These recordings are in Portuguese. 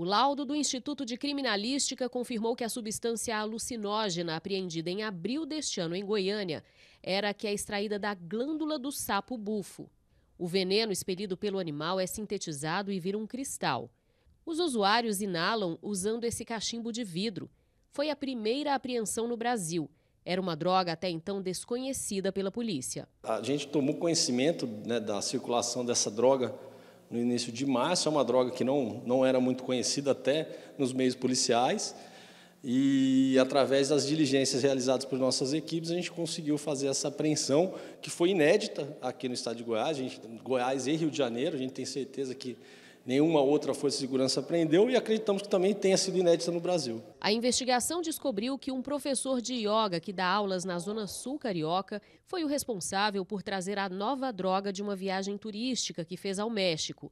O laudo do Instituto de Criminalística confirmou que a substância alucinógena apreendida em abril deste ano em Goiânia era a que é extraída da glândula do sapo bufo. O veneno expelido pelo animal é sintetizado e vira um cristal. Os usuários inalam usando esse cachimbo de vidro. Foi a primeira apreensão no Brasil. Era uma droga até então desconhecida pela polícia. A gente tomou conhecimento né, da circulação dessa droga no início de março. É uma droga que não, não era muito conhecida até nos meios policiais. E, através das diligências realizadas por nossas equipes, a gente conseguiu fazer essa apreensão, que foi inédita aqui no estado de Goiás, gente, Goiás e Rio de Janeiro. A gente tem certeza que nenhuma outra força de segurança prendeu e acreditamos que também tenha sido inédita no Brasil. A investigação descobriu que um professor de ioga que dá aulas na zona sul carioca foi o responsável por trazer a nova droga de uma viagem turística que fez ao México.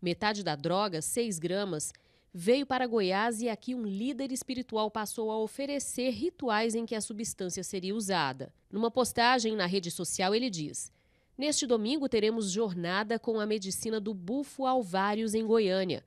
Metade da droga, 6 gramas, veio para Goiás e aqui um líder espiritual passou a oferecer rituais em que a substância seria usada. Numa postagem na rede social, ele diz. Neste domingo teremos jornada com a medicina do bufo alvários em Goiânia.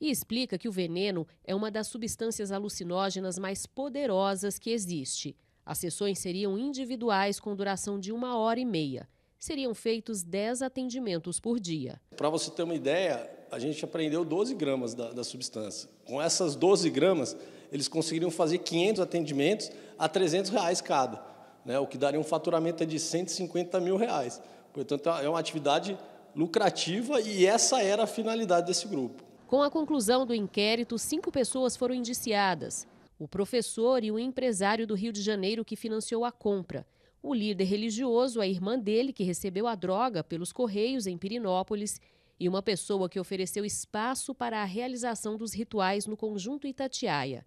E explica que o veneno é uma das substâncias alucinógenas mais poderosas que existe. As sessões seriam individuais com duração de uma hora e meia. Seriam feitos 10 atendimentos por dia. Para você ter uma ideia, a gente aprendeu 12 gramas da, da substância. Com essas 12 gramas, eles conseguiriam fazer 500 atendimentos a 300 reais cada, né? o que daria um faturamento de 150 mil reais. Portanto, é uma atividade lucrativa e essa era a finalidade desse grupo. Com a conclusão do inquérito, cinco pessoas foram indiciadas: o professor e o empresário do Rio de Janeiro que financiou a compra, o líder religioso, a irmã dele que recebeu a droga pelos correios em Pirinópolis e uma pessoa que ofereceu espaço para a realização dos rituais no conjunto Itatiaia.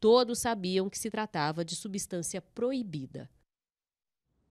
Todos sabiam que se tratava de substância proibida.